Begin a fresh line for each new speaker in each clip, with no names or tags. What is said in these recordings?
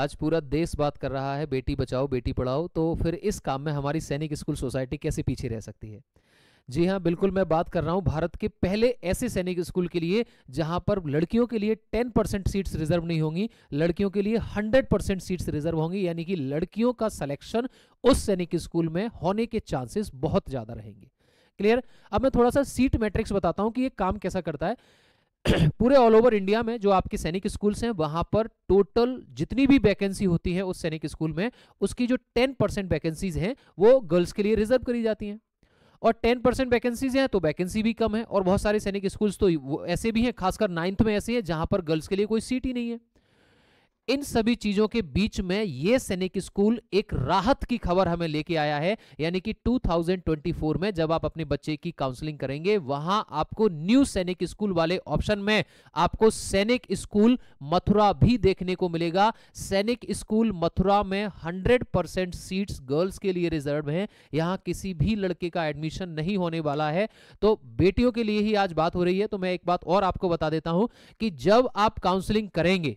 आज पूरा देश बात कर रहा है बेटी बचाओ बेटी पढ़ाओ तो फिर इस काम में हमारी सैनिक स्कूल सोसाइटी कैसे पीछे रह सकती है जी हाँ बिल्कुल मैं बात कर रहा हूँ भारत के पहले ऐसे सैनिक स्कूल के लिए जहाँ पर लड़कियों के लिए 10 परसेंट सीट्स रिजर्व नहीं होंगी लड़कियों के लिए 100 परसेंट सीट्स रिजर्व होंगी यानी कि लड़कियों का सिलेक्शन उस सैनिक स्कूल में होने के चांसेस बहुत ज़्यादा रहेंगे क्लियर अब मैं थोड़ा सा सीट मैट्रिक्स बताता हूँ कि ये काम कैसा करता है पूरे ऑल ओवर इंडिया में जो आपके सैनिक स्कूल्स हैं वहां पर टोटल जितनी भी वैकेंसी होती है उस सैनिक स्कूल में उसकी जो 10 परसेंट वैकेंसीज हैं वो गर्ल्स के लिए रिजर्व करी जाती हैं और 10 परसेंट वैकेंसीज हैं तो वैकेंसी भी कम है और बहुत सारे सैनिक स्कूल्स तो ऐसे भी हैं खासकर नाइन्थ में ऐसे हैं जहां पर गर्ल्स के लिए कोई सीट ही नहीं है इन सभी चीजों के बीच में ये सैनिक स्कूल एक राहत की खबर हमें लेके आया है यानी कि 2024 में जब आप अपने बच्चे की काउंसलिंग करेंगे वहां आपको न्यू सैनिक स्कूल वाले ऑप्शन में आपको सैनिक स्कूल मथुरा भी देखने को मिलेगा सैनिक स्कूल मथुरा में हंड्रेड सीट्स गर्ल्स के लिए रिजर्व है यहां किसी भी लड़के का एडमिशन नहीं होने वाला है तो बेटियों के लिए ही आज बात हो रही है तो मैं एक बात और आपको बता देता हूं कि जब आप काउंसलिंग करेंगे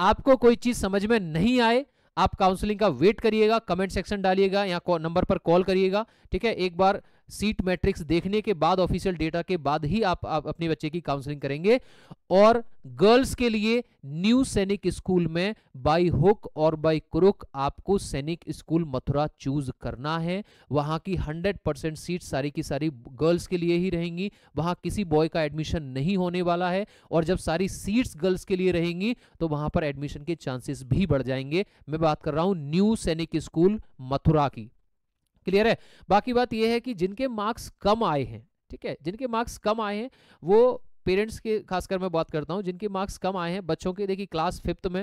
आपको कोई चीज समझ में नहीं आए आप काउंसलिंग का वेट करिएगा कमेंट सेक्शन डालिएगा या नंबर पर कॉल करिएगा ठीक है एक बार सीट मैट्रिक्स देखने के बाद ऑफिशियल डेटा के बाद ही आप, आप अपने बच्चे की काउंसलिंग करेंगे और गर्ल्स के लिए न्यू सैनिक स्कूल में बाई हुक और बाई क्रुक आपको सैनिक स्कूल मथुरा चूज करना है वहां की 100 परसेंट सीट सारी की सारी गर्ल्स के लिए ही रहेंगी वहां किसी बॉय का एडमिशन नहीं होने वाला है और जब सारी सीट्स गर्ल्स के लिए रहेंगी तो वहां पर एडमिशन के चांसेस भी बढ़ जाएंगे मैं बात कर रहा हूं न्यू सैनिक स्कूल मथुरा की क्लियर है बाकी बात यह है कि जिनके मार्क्स कम आए हैं ठीक है जिनके मार्क्स कम आए हैं वो पेरेंट्स के खासकर मैं बात करता हूँ जिनके मार्क्स कम आए हैं बच्चों के देखिए क्लास फिफ्थ में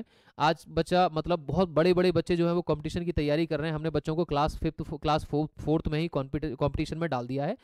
आज बच्चा मतलब बहुत बड़े बड़े बच्चे जो है वो कंपटीशन की तैयारी कर रहे हैं हमने बच्चों को क्लास फिफ्थ क्लास फोर्थ में ही कॉम्पिटिशन में डाल दिया है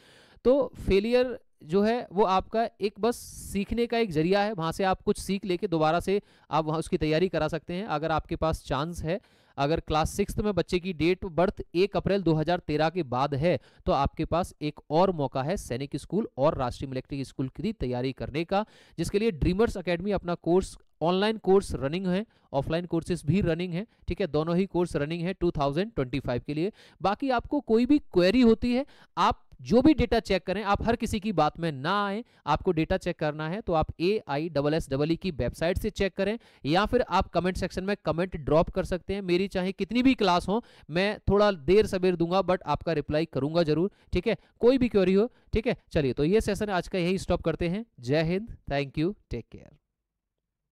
तो फेलियर जो है वो आपका एक बस सीखने का एक जरिया है वहाँ से आप कुछ सीख लेके दोबारा से आप वहाँ उसकी तैयारी करा सकते हैं अगर आपके पास चांस है अगर क्लास सिक्स में बच्चे की डेट बर्थ एक अप्रैल 2013 के बाद है तो आपके पास एक और मौका है सैनिक स्कूल और राष्ट्रीय मिलेक्ट्री स्कूल की तैयारी करने का जिसके लिए ड्रीमर्स अकेडमी अपना कोर्स ऑनलाइन कोर्स रनिंग है ऑफलाइन कोर्सेज भी रनिंग है ठीक है दोनों ही कोर्स रनिंग है 2025 के लिए बाकी आपको कोई भी क्वेरी होती है आप जो भी डेटा चेक करें आप हर किसी की बात में ना आए आपको डेटा चेक करना है तो आप A I double S double E की वेबसाइट से चेक करें या फिर आप कमेंट सेक्शन में कमेंट ड्रॉप कर सकते हैं मेरी चाहे कितनी भी क्लास हो मैं थोड़ा देर सवेर दूंगा बट आपका रिप्लाई करूंगा जरूर ठीक है कोई भी क्वेरी हो ठीक है चलिए तो ये सेशन आज का यही स्टॉप करते हैं जय हिंद थैंक यू टेक केयर